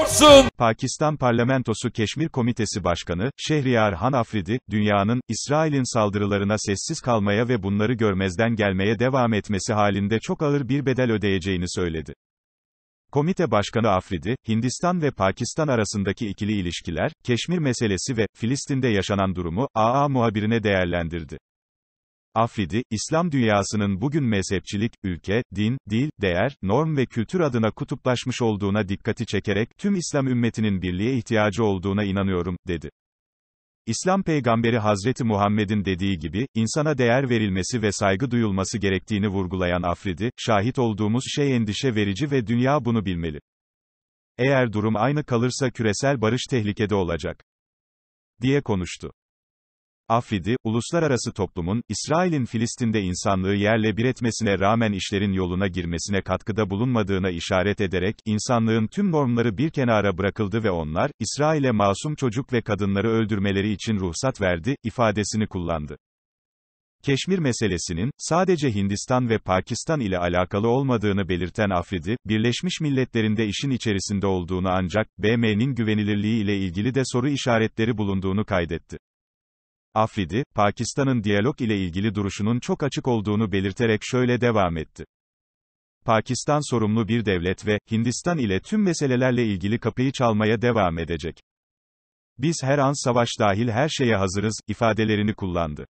yapıyorsun? Pakistan Parlamentosu Keşmir Komitesi Başkanı, Şehriyar Han Afridi, dünyanın, İsrail'in saldırılarına sessiz kalmaya ve bunları görmezden gelmeye devam etmesi halinde çok ağır bir bedel ödeyeceğini söyledi. Komite Başkanı Afridi, Hindistan ve Pakistan arasındaki ikili ilişkiler, Keşmir meselesi ve Filistin'de yaşanan durumu, AA muhabirine değerlendirdi. Afridi, İslam dünyasının bugün mezhepçilik, ülke, din, dil, değer, norm ve kültür adına kutuplaşmış olduğuna dikkati çekerek, tüm İslam ümmetinin birliğe ihtiyacı olduğuna inanıyorum, dedi. İslam peygamberi Hazreti Muhammed'in dediği gibi, insana değer verilmesi ve saygı duyulması gerektiğini vurgulayan Afridi, şahit olduğumuz şey endişe verici ve dünya bunu bilmeli. Eğer durum aynı kalırsa küresel barış tehlikede olacak. diye konuştu. Afridi, uluslararası toplumun, İsrail'in Filistin'de insanlığı yerle bir etmesine rağmen işlerin yoluna girmesine katkıda bulunmadığına işaret ederek, insanlığın tüm normları bir kenara bırakıldı ve onlar, İsrail'e masum çocuk ve kadınları öldürmeleri için ruhsat verdi, ifadesini kullandı. Keşmir meselesinin, sadece Hindistan ve Pakistan ile alakalı olmadığını belirten Afridi, Birleşmiş Milletler'in de işin içerisinde olduğunu ancak, BM'nin güvenilirliği ile ilgili de soru işaretleri bulunduğunu kaydetti. Afridi, Pakistan'ın diyalog ile ilgili duruşunun çok açık olduğunu belirterek şöyle devam etti. Pakistan sorumlu bir devlet ve Hindistan ile tüm meselelerle ilgili kapıyı çalmaya devam edecek. Biz her an savaş dahil her şeye hazırız ifadelerini kullandı.